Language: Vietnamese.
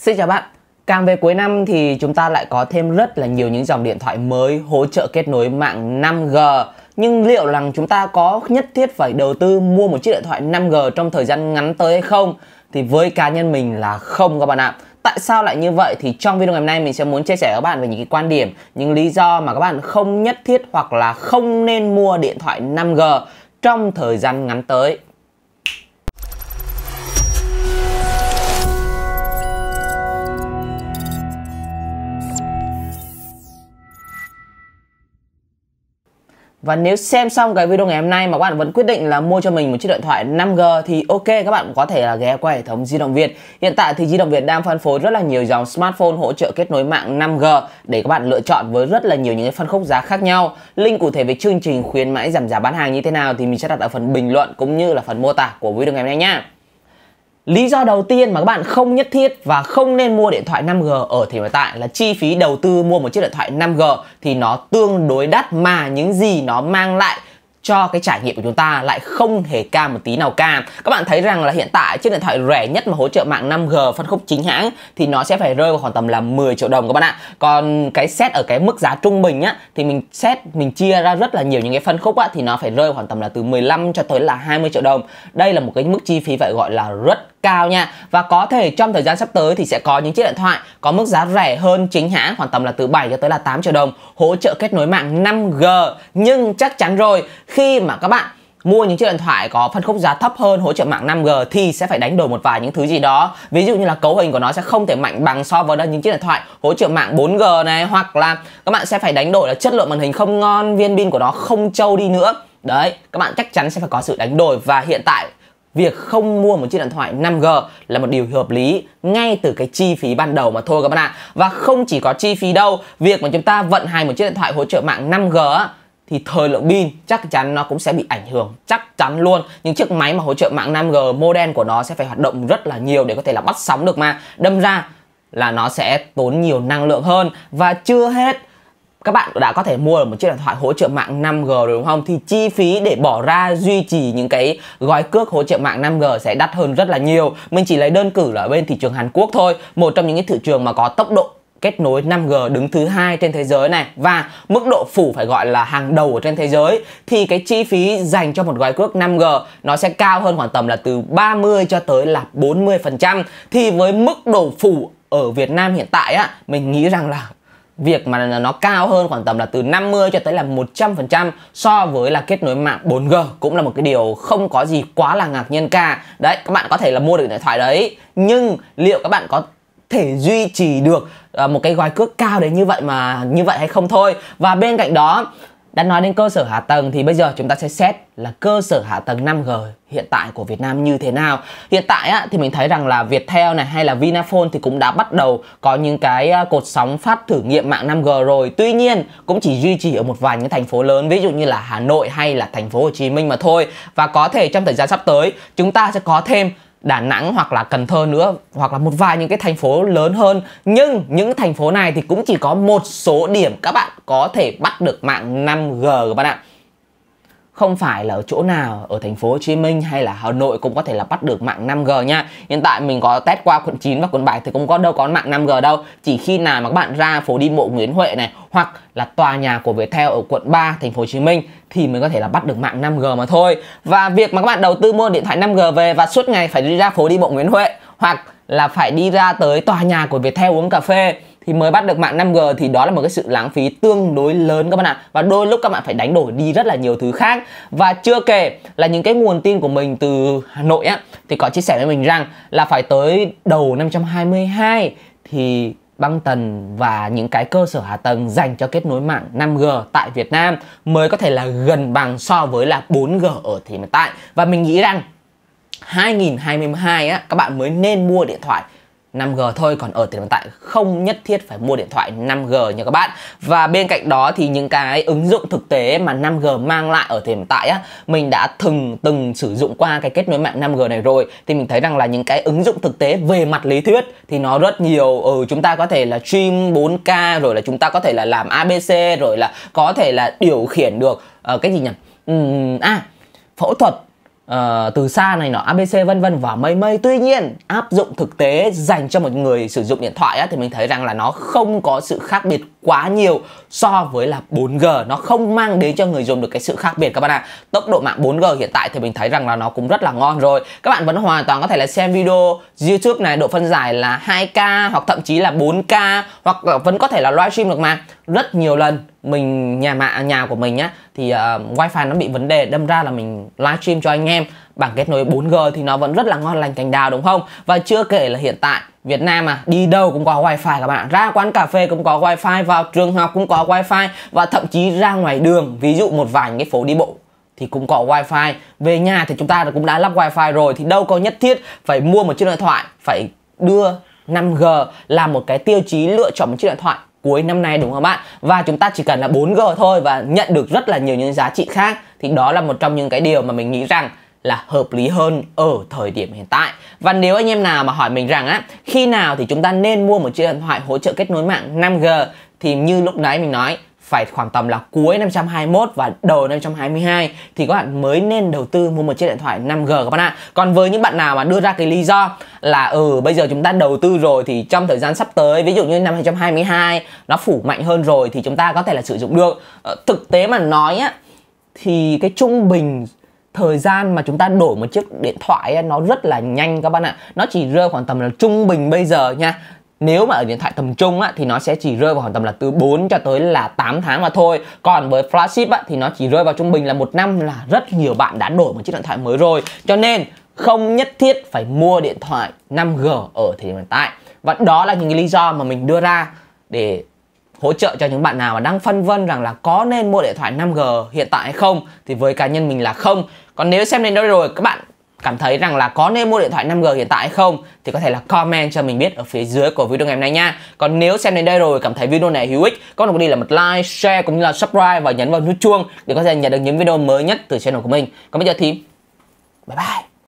Xin chào bạn, càng về cuối năm thì chúng ta lại có thêm rất là nhiều những dòng điện thoại mới hỗ trợ kết nối mạng 5G Nhưng liệu rằng chúng ta có nhất thiết phải đầu tư mua một chiếc điện thoại 5G trong thời gian ngắn tới hay không? Thì với cá nhân mình là không các bạn ạ Tại sao lại như vậy thì trong video ngày hôm nay mình sẽ muốn chia sẻ với các bạn về những cái quan điểm, những lý do mà các bạn không nhất thiết hoặc là không nên mua điện thoại 5G trong thời gian ngắn tới Và nếu xem xong cái video ngày hôm nay mà các bạn vẫn quyết định là mua cho mình một chiếc điện thoại 5G thì ok các bạn có thể là ghé qua hệ thống Di động Việt. Hiện tại thì Di động Việt đang phân phối rất là nhiều dòng smartphone hỗ trợ kết nối mạng 5G để các bạn lựa chọn với rất là nhiều những cái phân khúc giá khác nhau. Link cụ thể về chương trình khuyến mãi giảm giá bán hàng như thế nào thì mình sẽ đặt ở phần bình luận cũng như là phần mô tả của video ngày hôm nay nha. Lý do đầu tiên mà các bạn không nhất thiết và không nên mua điện thoại 5G ở thời hiện tại là chi phí đầu tư mua một chiếc điện thoại 5G thì nó tương đối đắt mà những gì nó mang lại cho cái trải nghiệm của chúng ta lại không hề cao một tí nào cả. Các bạn thấy rằng là hiện tại chiếc điện thoại rẻ nhất mà hỗ trợ mạng 5G phân khúc chính hãng thì nó sẽ phải rơi vào khoảng tầm là 10 triệu đồng các bạn ạ. Còn cái set ở cái mức giá trung bình á thì mình set mình chia ra rất là nhiều những cái phân khúc á thì nó phải rơi khoảng tầm là từ 15 cho tới là 20 triệu đồng. Đây là một cái mức chi phí phải gọi là rất cao nha và có thể trong thời gian sắp tới thì sẽ có những chiếc điện thoại có mức giá rẻ hơn chính hãng khoảng tầm là từ 7 cho tới là 8 triệu đồng hỗ trợ kết nối mạng 5G nhưng chắc chắn rồi khi mà các bạn mua những chiếc điện thoại có phân khúc giá thấp hơn hỗ trợ mạng 5G thì sẽ phải đánh đổi một vài những thứ gì đó. Ví dụ như là cấu hình của nó sẽ không thể mạnh bằng so với những chiếc điện thoại hỗ trợ mạng 4G này hoặc là các bạn sẽ phải đánh đổi là chất lượng màn hình không ngon, viên pin của nó không trâu đi nữa. Đấy, các bạn chắc chắn sẽ phải có sự đánh đổi và hiện tại việc không mua một chiếc điện thoại 5G là một điều hợp lý ngay từ cái chi phí ban đầu mà thôi các bạn ạ. Và không chỉ có chi phí đâu, việc mà chúng ta vận hành một chiếc điện thoại hỗ trợ mạng 5G thì thời lượng pin chắc chắn nó cũng sẽ bị ảnh hưởng chắc chắn luôn những chiếc máy mà hỗ trợ mạng 5G modem của nó sẽ phải hoạt động rất là nhiều để có thể là bắt sóng được mà đâm ra là nó sẽ tốn nhiều năng lượng hơn và chưa hết các bạn đã có thể mua được một chiếc điện thoại hỗ trợ mạng 5G rồi đúng không? Thì chi phí để bỏ ra duy trì những cái gói cước hỗ trợ mạng 5G sẽ đắt hơn rất là nhiều. Mình chỉ lấy đơn cử là ở bên thị trường Hàn Quốc thôi, một trong những cái thị trường mà có tốc độ kết nối 5G đứng thứ hai trên thế giới này và mức độ phủ phải gọi là hàng đầu ở trên thế giới thì cái chi phí dành cho một gói cước 5G nó sẽ cao hơn khoảng tầm là từ 30 cho tới là 40%. Thì với mức độ phủ ở Việt Nam hiện tại á, mình nghĩ rằng là việc mà nó cao hơn khoảng tầm là từ 50 cho tới là 100% so với là kết nối mạng 4G cũng là một cái điều không có gì quá là ngạc nhiên cả. Đấy, các bạn có thể là mua được điện thoại đấy, nhưng liệu các bạn có thể duy trì được à, một cái gói cước cao đến như vậy mà như vậy hay không thôi và bên cạnh đó đã nói đến cơ sở hạ tầng thì bây giờ chúng ta sẽ xét là cơ sở hạ tầng 5G hiện tại của Việt Nam như thế nào. Hiện tại á, thì mình thấy rằng là Viettel này hay là Vinaphone thì cũng đã bắt đầu có những cái à, cột sóng phát thử nghiệm mạng 5G rồi. Tuy nhiên cũng chỉ duy trì ở một vài những thành phố lớn ví dụ như là Hà Nội hay là thành phố Hồ Chí Minh mà thôi. Và có thể trong thời gian sắp tới chúng ta sẽ có thêm Đà Nẵng hoặc là Cần Thơ nữa hoặc là một vài những cái thành phố lớn hơn nhưng những thành phố này thì cũng chỉ có một số điểm các bạn có thể bắt được mạng 5G các bạn ạ không phải là ở chỗ nào ở thành phố Hồ Chí Minh hay là Hà Nội cũng có thể là bắt được mạng 5G nha. Hiện tại mình có test qua quận 9 và quận 7 thì cũng có đâu có mạng 5G đâu. Chỉ khi nào mà các bạn ra phố đi bộ Nguyễn Huệ này hoặc là tòa nhà của Viettel ở quận 3 thành phố Hồ Chí Minh thì mới có thể là bắt được mạng 5G mà thôi. Và việc mà các bạn đầu tư mua điện thoại 5G về và suốt ngày phải đi ra phố đi bộ Nguyễn Huệ hoặc là phải đi ra tới tòa nhà của Viettel uống cà phê thì mới bắt được mạng 5G thì đó là một cái sự lãng phí tương đối lớn các bạn ạ và đôi lúc các bạn phải đánh đổi đi rất là nhiều thứ khác và chưa kể là những cái nguồn tin của mình từ Hà Nội á thì có chia sẻ với mình rằng là phải tới đầu năm 2022 thì băng tần và những cái cơ sở hạ tầng dành cho kết nối mạng 5G tại Việt Nam mới có thể là gần bằng so với là 4G ở thì hiện tại và mình nghĩ rằng 2022 á các bạn mới nên mua điện thoại 5G thôi còn ở thời tại không nhất thiết phải mua điện thoại 5G nha các bạn và bên cạnh đó thì những cái ứng dụng thực tế mà 5G mang lại ở thời tại á mình đã từng từng sử dụng qua cái kết nối mạng 5G này rồi thì mình thấy rằng là những cái ứng dụng thực tế về mặt lý thuyết thì nó rất nhiều ừ chúng ta có thể là stream 4K rồi là chúng ta có thể là làm ABC rồi là có thể là điều khiển được uh, cái gì nhỉ uhm, à phẫu thuật uh, từ xa này nọ abc vân vân và mây mây tuy nhiên áp dụng thực tế dành cho một người sử dụng điện thoại á, thì mình thấy rằng là nó không có sự khác biệt quá nhiều so với là 4G nó không mang đến cho người dùng được cái sự khác biệt các bạn ạ. À. Tốc độ mạng 4G hiện tại thì mình thấy rằng là nó cũng rất là ngon rồi. Các bạn vẫn hoàn toàn có thể là xem video YouTube này độ phân giải là 2K hoặc thậm chí là 4K hoặc vẫn có thể là livestream được mà. Rất nhiều lần mình nhà mạng nhà của mình nhá thì uh, wifi nó bị vấn đề đâm ra là mình livestream cho anh em bảng kết nối 4G thì nó vẫn rất là ngon lành cành đào đúng không? Và chưa kể là hiện tại Việt Nam à đi đâu cũng có wifi các bạn ra quán cà phê cũng có wifi vào trường học cũng có wifi và thậm chí ra ngoài đường ví dụ một vài những cái phố đi bộ thì cũng có wifi về nhà thì chúng ta cũng đã lắp wifi rồi thì đâu có nhất thiết phải mua một chiếc điện thoại phải đưa 5G là một cái tiêu chí lựa chọn một chiếc điện thoại cuối năm nay đúng không bạn và chúng ta chỉ cần là 4G thôi và nhận được rất là nhiều những giá trị khác thì đó là một trong những cái điều mà mình nghĩ rằng là hợp lý hơn ở thời điểm hiện tại và nếu anh em nào mà hỏi mình rằng á khi nào thì chúng ta nên mua một chiếc điện thoại hỗ trợ kết nối mạng 5G thì như lúc nãy mình nói phải khoảng tầm là cuối năm 2021 và đầu năm 2022 thì các bạn mới nên đầu tư mua một chiếc điện thoại 5G các bạn ạ. Còn với những bạn nào mà đưa ra cái lý do là ừ bây giờ chúng ta đầu tư rồi thì trong thời gian sắp tới ví dụ như năm 2022 nó phủ mạnh hơn rồi thì chúng ta có thể là sử dụng được. Ờ, thực tế mà nói á thì cái trung bình thời gian mà chúng ta đổi một chiếc điện thoại ấy, nó rất là nhanh các bạn ạ nó chỉ rơi khoảng tầm là trung bình bây giờ nha nếu mà ở điện thoại tầm trung á, thì nó sẽ chỉ rơi vào khoảng tầm là từ 4 cho tới là 8 tháng mà thôi Còn với flagship á, thì nó chỉ rơi vào trung bình là một năm là rất nhiều bạn đã đổi một chiếc điện thoại mới rồi Cho nên không nhất thiết phải mua điện thoại 5G ở thời điểm hiện tại Và đó là những cái lý do mà mình đưa ra để hỗ trợ cho những bạn nào mà đang phân vân rằng là có nên mua điện thoại 5G hiện tại hay không Thì với cá nhân mình là không còn nếu xem đến đây rồi các bạn cảm thấy rằng là có nên mua điện thoại 5G hiện tại hay không thì có thể là comment cho mình biết ở phía dưới của video ngày hôm nay nha. Còn nếu xem đến đây rồi cảm thấy video này hữu ích, các bạn có đi là một like, share cũng như là subscribe và nhấn vào nút chuông để có thể nhận được những video mới nhất từ channel của mình. Còn bây giờ thì bye bye.